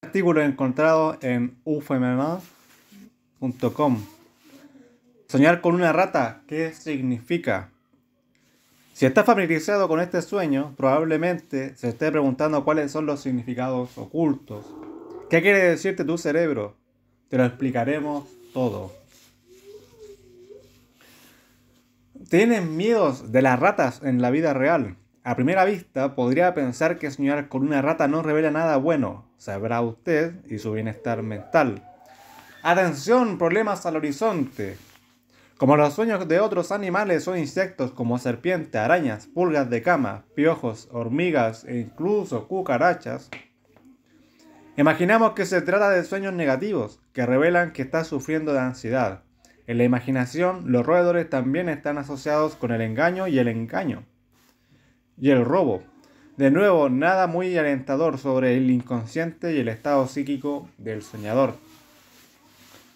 Artículo encontrado en ufmma.com. Soñar con una rata, ¿qué significa? Si estás familiarizado con este sueño, probablemente se esté preguntando cuáles son los significados ocultos. ¿Qué quiere decirte tu cerebro? Te lo explicaremos todo. ¿Tienes miedos de las ratas en la vida real? A primera vista, podría pensar que soñar con una rata no revela nada bueno, sabrá usted y su bienestar mental. Atención, problemas al horizonte. Como los sueños de otros animales o insectos como serpientes, arañas, pulgas de cama, piojos, hormigas e incluso cucarachas, imaginamos que se trata de sueños negativos que revelan que está sufriendo de ansiedad. En la imaginación, los roedores también están asociados con el engaño y el engaño y el robo. De nuevo, nada muy alentador sobre el inconsciente y el estado psíquico del soñador.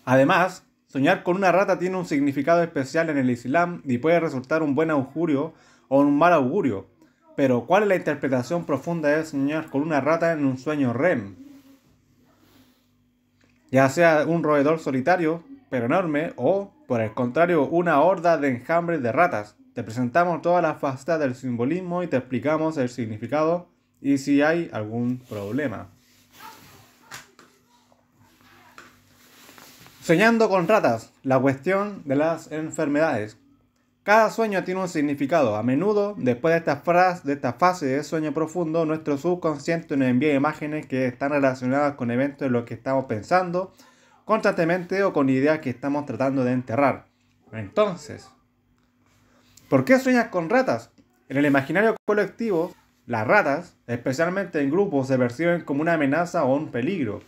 Además, soñar con una rata tiene un significado especial en el Islam y puede resultar un buen augurio o un mal augurio. Pero, ¿cuál es la interpretación profunda de soñar con una rata en un sueño REM? Ya sea un roedor solitario, pero enorme, o, por el contrario, una horda de enjambres de ratas, te presentamos todas las facetas del simbolismo y te explicamos el significado y si hay algún problema. Soñando con ratas, la cuestión de las enfermedades. Cada sueño tiene un significado. A menudo, después de esta, frase, de esta fase de sueño profundo, nuestro subconsciente nos envía imágenes que están relacionadas con eventos en los que estamos pensando constantemente o con ideas que estamos tratando de enterrar. Entonces, ¿Por qué sueñas con ratas? En el imaginario colectivo, las ratas, especialmente en grupos, se perciben como una amenaza o un peligro.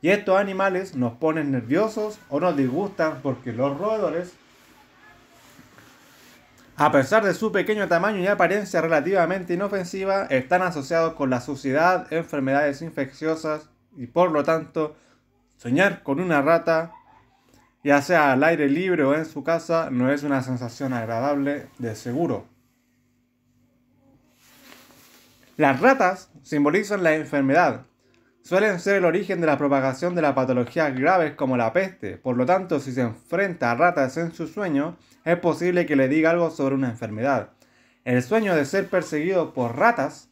Y estos animales nos ponen nerviosos o nos disgustan porque los roedores, a pesar de su pequeño tamaño y apariencia relativamente inofensiva, están asociados con la suciedad, enfermedades infecciosas y por lo tanto, soñar con una rata ya sea al aire libre o en su casa, no es una sensación agradable de seguro. Las ratas simbolizan la enfermedad. Suelen ser el origen de la propagación de las patologías graves como la peste, por lo tanto si se enfrenta a ratas en su sueño, es posible que le diga algo sobre una enfermedad. El sueño de ser perseguido por ratas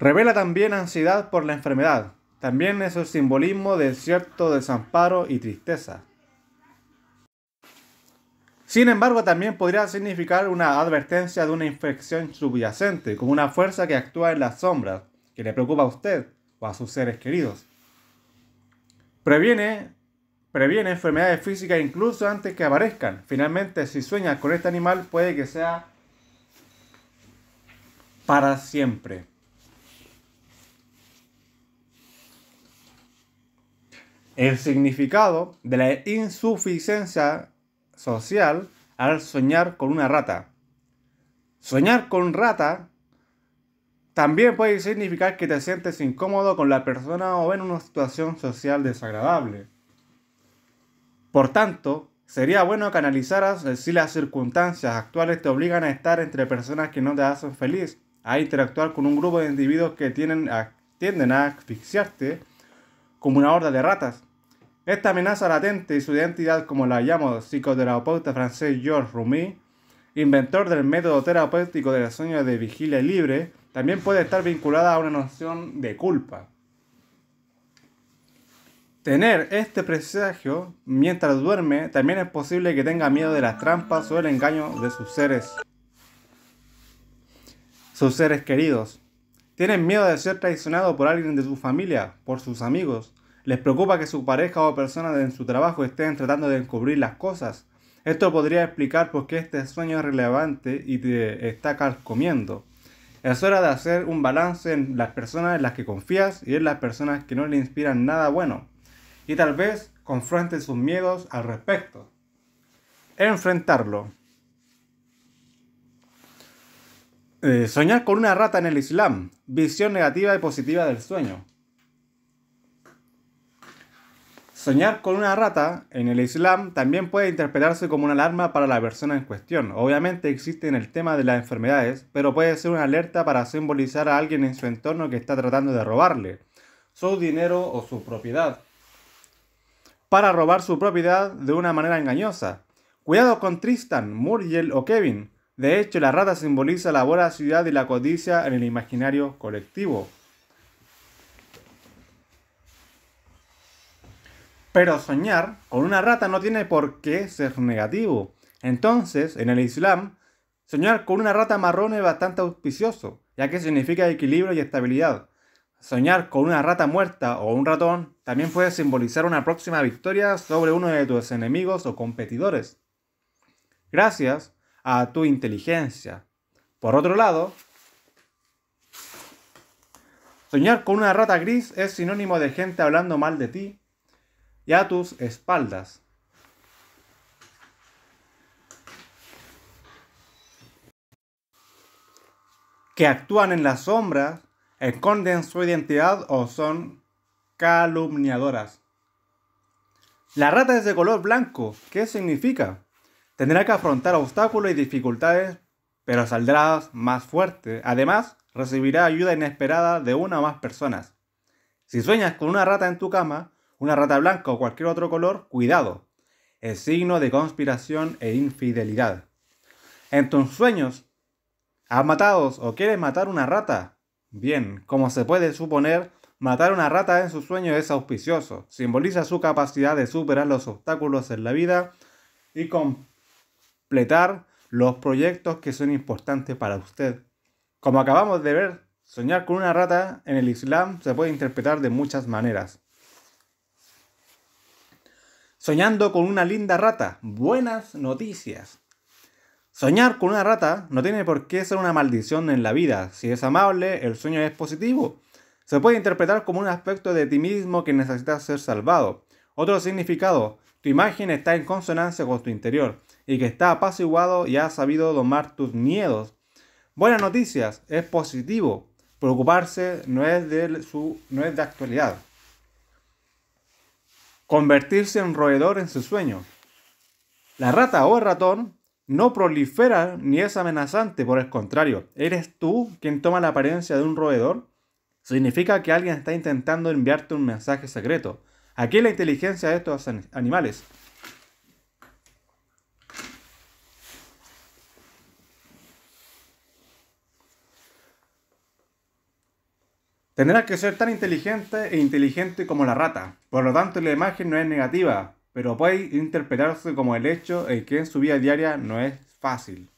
Revela también ansiedad por la enfermedad, también es el simbolismo de cierto desamparo y tristeza. Sin embargo, también podría significar una advertencia de una infección subyacente, como una fuerza que actúa en las sombras, que le preocupa a usted o a sus seres queridos. Previene, previene enfermedades físicas incluso antes que aparezcan. Finalmente, si sueñas con este animal, puede que sea para siempre. el significado de la insuficiencia social al soñar con una rata. Soñar con rata también puede significar que te sientes incómodo con la persona o en una situación social desagradable. Por tanto, sería bueno que analizaras si las circunstancias actuales te obligan a estar entre personas que no te hacen feliz, a interactuar con un grupo de individuos que tienden a, a asfixiarte como una horda de ratas. Esta amenaza latente y su identidad, como la llamo psicoterapeuta francés Georges Rumi, inventor del método terapéutico del sueño de vigilia libre, también puede estar vinculada a una noción de culpa. Tener este presagio mientras duerme también es posible que tenga miedo de las trampas o el engaño de sus seres. Sus seres queridos. Tienen miedo de ser traicionado por alguien de su familia, por sus amigos, les preocupa que su pareja o personas en su trabajo estén tratando de descubrir las cosas. Esto podría explicar por qué este sueño es relevante y te está carcomiendo. Es hora de hacer un balance en las personas en las que confías y en las personas que no le inspiran nada bueno. Y tal vez confronte sus miedos al respecto. Enfrentarlo. Eh, soñar con una rata en el Islam. Visión negativa y positiva del sueño. Soñar con una rata en el Islam también puede interpretarse como una alarma para la persona en cuestión. Obviamente existe en el tema de las enfermedades, pero puede ser una alerta para simbolizar a alguien en su entorno que está tratando de robarle su dinero o su propiedad. Para robar su propiedad de una manera engañosa. Cuidado con Tristan, Muriel o Kevin. De hecho, la rata simboliza la voracidad y la codicia en el imaginario colectivo. Pero soñar con una rata no tiene por qué ser negativo. Entonces, en el Islam, soñar con una rata marrón es bastante auspicioso, ya que significa equilibrio y estabilidad. Soñar con una rata muerta o un ratón también puede simbolizar una próxima victoria sobre uno de tus enemigos o competidores. Gracias a tu inteligencia. Por otro lado, soñar con una rata gris es sinónimo de gente hablando mal de ti y a tus espaldas. que actúan en las sombras, esconden su identidad o son calumniadoras. La rata es de color blanco. ¿Qué significa? Tendrá que afrontar obstáculos y dificultades, pero saldrás más fuerte. Además, recibirá ayuda inesperada de una o más personas. Si sueñas con una rata en tu cama, una rata blanca o cualquier otro color, cuidado. Es signo de conspiración e infidelidad. En tus sueños, ¿has matado o quieres matar una rata? Bien, como se puede suponer, matar una rata en su sueño es auspicioso. Simboliza su capacidad de superar los obstáculos en la vida y completar los proyectos que son importantes para usted. Como acabamos de ver, soñar con una rata en el Islam se puede interpretar de muchas maneras. Soñando con una linda rata. Buenas noticias. Soñar con una rata no tiene por qué ser una maldición en la vida. Si es amable, el sueño es positivo. Se puede interpretar como un aspecto de ti mismo que necesita ser salvado. Otro significado, tu imagen está en consonancia con tu interior y que está apaciguado y ha sabido domar tus miedos. Buenas noticias, es positivo. Preocuparse no es de, su, no es de actualidad convertirse en roedor en su sueño. La rata o el ratón no prolifera ni es amenazante, por el contrario, eres tú quien toma la apariencia de un roedor. Significa que alguien está intentando enviarte un mensaje secreto. Aquí la inteligencia de estos animales Tendrás que ser tan inteligente e inteligente como la rata. Por lo tanto, la imagen no es negativa, pero puede interpretarse como el hecho de que en su vida diaria no es fácil.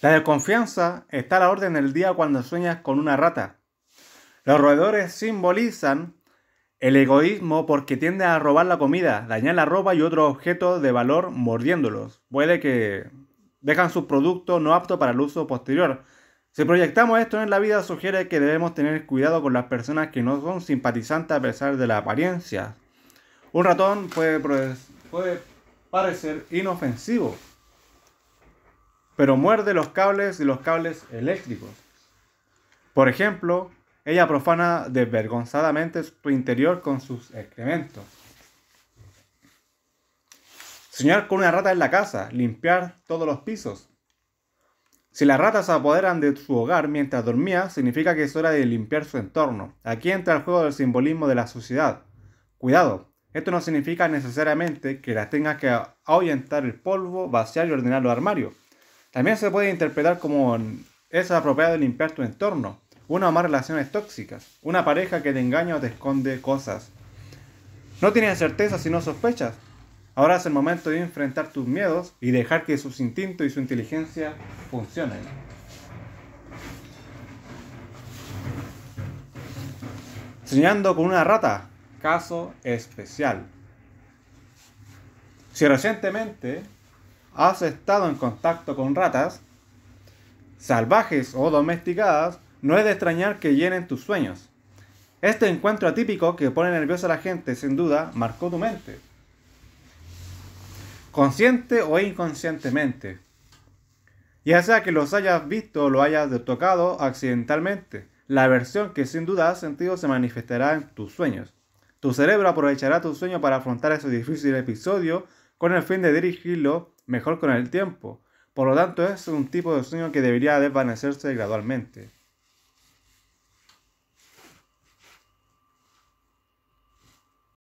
La desconfianza está a la orden del día cuando sueñas con una rata. Los roedores simbolizan el egoísmo porque tiende a robar la comida, dañar la ropa y otros objetos de valor mordiéndolos. Puede que dejan su producto no apto para el uso posterior. Si proyectamos esto en la vida, sugiere que debemos tener cuidado con las personas que no son simpatizantes a pesar de la apariencia. Un ratón puede, puede parecer inofensivo, pero muerde los cables y los cables eléctricos. Por ejemplo, ella profana desvergonzadamente su interior con sus excrementos. Soñar con una rata en la casa, limpiar todos los pisos. Si las ratas se apoderan de su hogar mientras dormía, significa que es hora de limpiar su entorno. Aquí entra el juego del simbolismo de la suciedad. Cuidado, esto no significa necesariamente que las tengas que ahuyentar el polvo, vaciar y ordenar los armarios. También se puede interpretar como es apropiado limpiar tu entorno, una o más relaciones tóxicas, una pareja que te engaña o te esconde cosas. No tienes certeza sino sospechas, Ahora es el momento de enfrentar tus miedos y dejar que sus instintos y su inteligencia funcionen. Soñando con una rata, caso especial. Si recientemente has estado en contacto con ratas, salvajes o domesticadas, no es de extrañar que llenen tus sueños. Este encuentro atípico que pone nerviosa a la gente, sin duda, marcó tu mente consciente o inconscientemente, ya sea que los hayas visto o lo hayas tocado accidentalmente. La versión que sin duda has sentido se manifestará en tus sueños. Tu cerebro aprovechará tu sueño para afrontar ese difícil episodio con el fin de dirigirlo mejor con el tiempo. Por lo tanto, es un tipo de sueño que debería desvanecerse gradualmente.